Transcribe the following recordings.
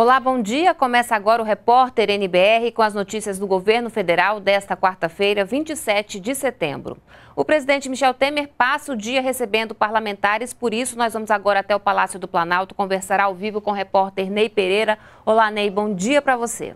Olá, bom dia. Começa agora o repórter NBR com as notícias do governo federal desta quarta-feira, 27 de setembro. O presidente Michel Temer passa o dia recebendo parlamentares, por isso nós vamos agora até o Palácio do Planalto conversar ao vivo com o repórter Ney Pereira. Olá, Ney, bom dia para você.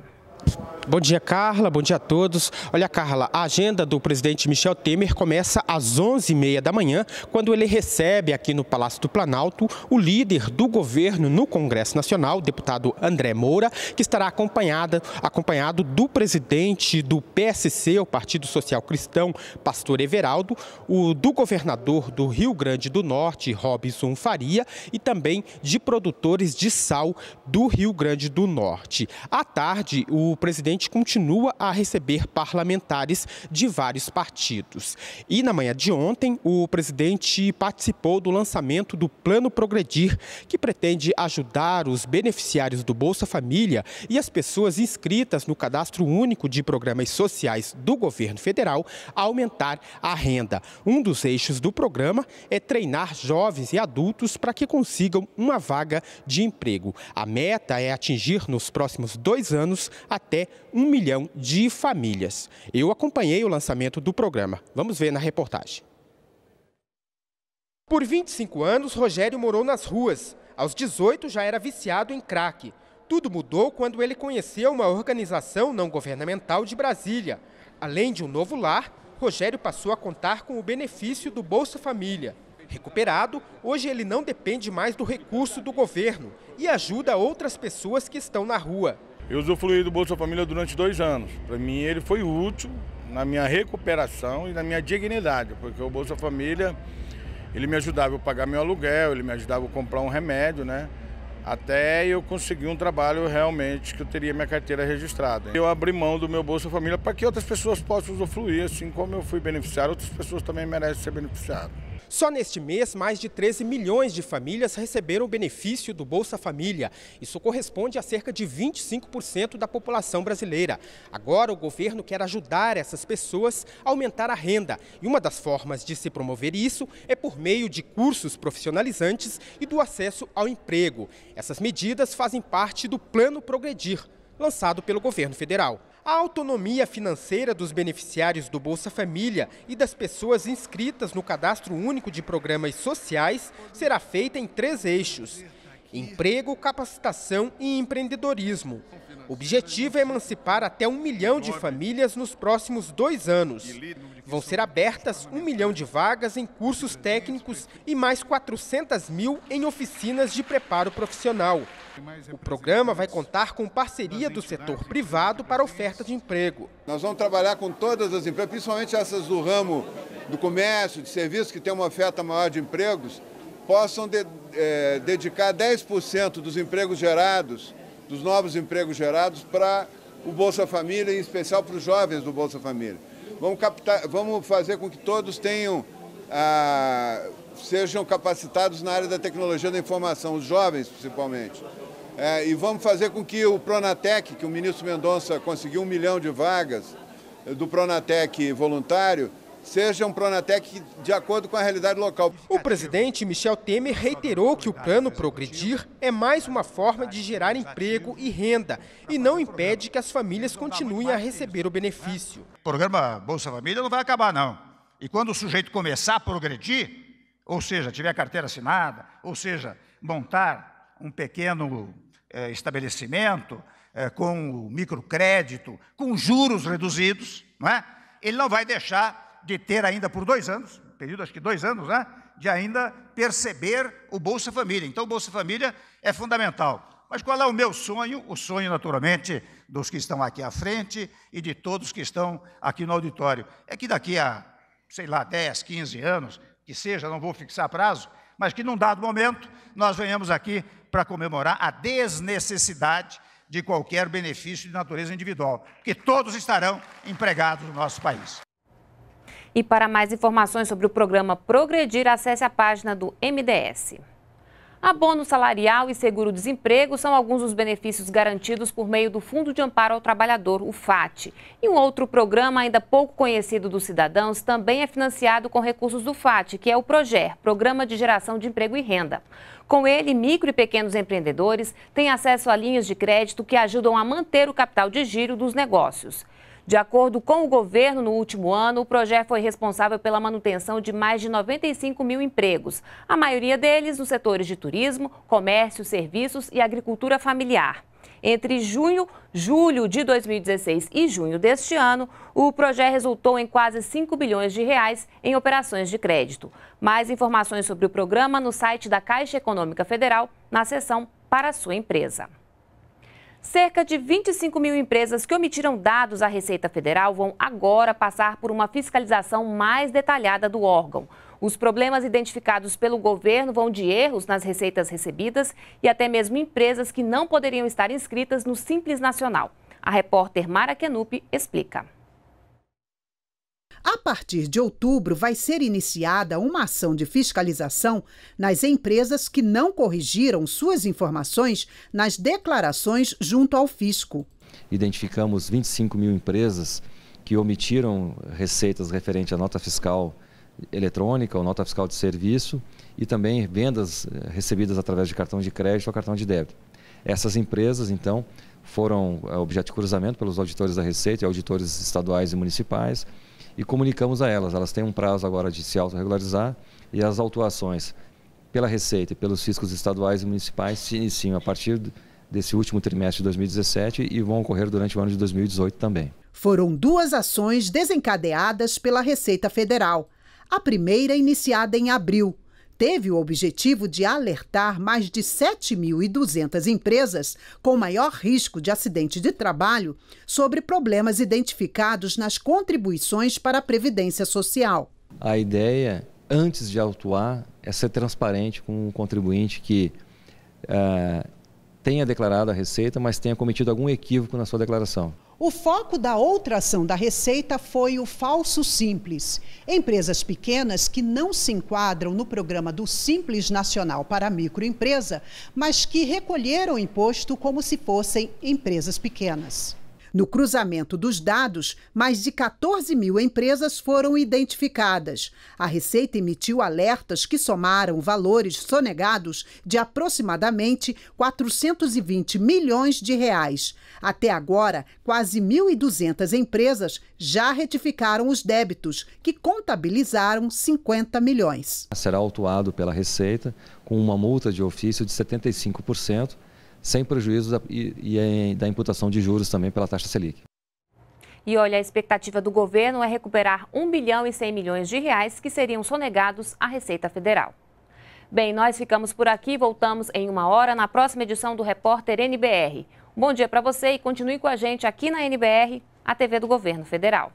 Bom dia, Carla. Bom dia a todos. Olha, Carla, a agenda do presidente Michel Temer começa às 11h30 da manhã, quando ele recebe aqui no Palácio do Planalto o líder do governo no Congresso Nacional, o deputado André Moura, que estará acompanhada, acompanhado do presidente do PSC, o Partido Social Cristão, pastor Everaldo, o do governador do Rio Grande do Norte, Robson Faria, e também de produtores de sal do Rio Grande do Norte. À tarde, o presidente presidente continua a receber parlamentares de vários partidos. E na manhã de ontem, o presidente participou do lançamento do Plano Progredir, que pretende ajudar os beneficiários do Bolsa Família e as pessoas inscritas no Cadastro Único de Programas Sociais do governo federal a aumentar a renda. Um dos eixos do programa é treinar jovens e adultos para que consigam uma vaga de emprego. A meta é atingir nos próximos dois anos até um milhão de famílias. Eu acompanhei o lançamento do programa. Vamos ver na reportagem. Por 25 anos, Rogério morou nas ruas. Aos 18 já era viciado em crack. Tudo mudou quando ele conheceu uma organização não governamental de Brasília. Além de um novo lar, Rogério passou a contar com o benefício do Bolsa Família. Recuperado, hoje ele não depende mais do recurso do governo e ajuda outras pessoas que estão na rua. Eu usufruí do Bolsa Família durante dois anos. Para mim, ele foi útil na minha recuperação e na minha dignidade, porque o Bolsa Família ele me ajudava a pagar meu aluguel, ele me ajudava a comprar um remédio, né? Até eu conseguir um trabalho realmente que eu teria minha carteira registrada. Eu abri mão do meu Bolsa Família para que outras pessoas possam usufruir, assim como eu fui beneficiado, outras pessoas também merecem ser beneficiadas. Só neste mês, mais de 13 milhões de famílias receberam o benefício do Bolsa Família. Isso corresponde a cerca de 25% da população brasileira. Agora, o governo quer ajudar essas pessoas a aumentar a renda. E uma das formas de se promover isso é por meio de cursos profissionalizantes e do acesso ao emprego. Essas medidas fazem parte do Plano Progredir, lançado pelo governo federal. A autonomia financeira dos beneficiários do Bolsa Família e das pessoas inscritas no Cadastro Único de Programas Sociais será feita em três eixos: emprego, capacitação e empreendedorismo. O objetivo é emancipar até um milhão de famílias nos próximos dois anos. Vão ser abertas um milhão de vagas em cursos técnicos e mais 400 mil em oficinas de preparo profissional. O programa vai contar com parceria do setor privado para oferta de emprego. Nós vamos trabalhar com todas as empresas, principalmente essas do ramo do comércio, de serviços, que tem uma oferta maior de empregos, possam de, é, dedicar 10% dos empregos gerados, dos novos empregos gerados, para o Bolsa Família, em especial para os jovens do Bolsa Família. Vamos, captar, vamos fazer com que todos tenham a ah, sejam capacitados na área da tecnologia da informação, os jovens principalmente. É, e vamos fazer com que o Pronatec, que o ministro Mendonça conseguiu um milhão de vagas eh, do Pronatec voluntário, seja um Pronatec de acordo com a realidade local. O presidente Michel Temer reiterou que o plano Progredir é mais uma forma de gerar emprego e renda e não impede que as famílias continuem a receber o benefício. O programa Bolsa Família não vai acabar, não. E quando o sujeito começar a progredir, ou seja, tiver carteira assinada, ou seja, montar um pequeno é, estabelecimento é, com microcrédito, com juros reduzidos, não é? ele não vai deixar de ter ainda por dois anos, período acho que dois anos, né? de ainda perceber o Bolsa Família. Então, o Bolsa Família é fundamental. Mas qual é o meu sonho? O sonho, naturalmente, dos que estão aqui à frente e de todos que estão aqui no auditório. É que daqui a, sei lá, 10, 15 anos, que seja, não vou fixar prazo, mas que num dado momento nós venhamos aqui para comemorar a desnecessidade de qualquer benefício de natureza individual, porque todos estarão empregados no nosso país. E para mais informações sobre o programa Progredir, acesse a página do MDS. Abono salarial e seguro-desemprego são alguns dos benefícios garantidos por meio do Fundo de Amparo ao Trabalhador, o FAT. E um outro programa ainda pouco conhecido dos cidadãos também é financiado com recursos do FAT, que é o PROGER, Programa de Geração de Emprego e Renda. Com ele, micro e pequenos empreendedores têm acesso a linhas de crédito que ajudam a manter o capital de giro dos negócios. De acordo com o governo, no último ano, o projeto foi responsável pela manutenção de mais de 95 mil empregos, a maioria deles nos setores de turismo, comércio, serviços e agricultura familiar. Entre junho, julho de 2016 e junho deste ano, o projeto resultou em quase 5 bilhões de reais em operações de crédito. Mais informações sobre o programa no site da Caixa Econômica Federal, na seção para sua empresa. Cerca de 25 mil empresas que omitiram dados à Receita Federal vão agora passar por uma fiscalização mais detalhada do órgão. Os problemas identificados pelo governo vão de erros nas receitas recebidas e até mesmo empresas que não poderiam estar inscritas no Simples Nacional. A repórter Mara Kenupi explica. A partir de outubro, vai ser iniciada uma ação de fiscalização nas empresas que não corrigiram suas informações nas declarações junto ao fisco. Identificamos 25 mil empresas que omitiram receitas referentes à nota fiscal eletrônica ou nota fiscal de serviço e também vendas eh, recebidas através de cartão de crédito ou cartão de débito. Essas empresas, então, foram eh, objeto de cruzamento pelos auditores da Receita e auditores estaduais e municipais e comunicamos a elas. Elas têm um prazo agora de se autorregularizar e as autuações pela Receita e pelos fiscos estaduais e municipais se iniciam a partir desse último trimestre de 2017 e vão ocorrer durante o ano de 2018 também. Foram duas ações desencadeadas pela Receita Federal. A primeira iniciada em abril teve o objetivo de alertar mais de 7.200 empresas com maior risco de acidente de trabalho sobre problemas identificados nas contribuições para a Previdência Social. A ideia, antes de autuar, é ser transparente com o contribuinte que uh, tenha declarado a receita, mas tenha cometido algum equívoco na sua declaração. O foco da outra ação da Receita foi o falso simples. Empresas pequenas que não se enquadram no programa do Simples Nacional para Microempresa, mas que recolheram imposto como se fossem empresas pequenas. No cruzamento dos dados, mais de 14 mil empresas foram identificadas. A Receita emitiu alertas que somaram valores sonegados de aproximadamente 420 milhões de reais. Até agora, quase 1.200 empresas já retificaram os débitos, que contabilizaram 50 milhões. Será autuado pela Receita com uma multa de ofício de 75% sem prejuízo da, e, e eh, da imputação de juros também pela taxa Selic. E olha, a expectativa do governo é recuperar 1 bilhão e 100 milhões de reais que seriam sonegados à Receita Federal. Bem, nós ficamos por aqui, voltamos em uma hora na próxima edição do Repórter NBR. Bom dia para você e continue com a gente aqui na NBR, a TV do Governo Federal.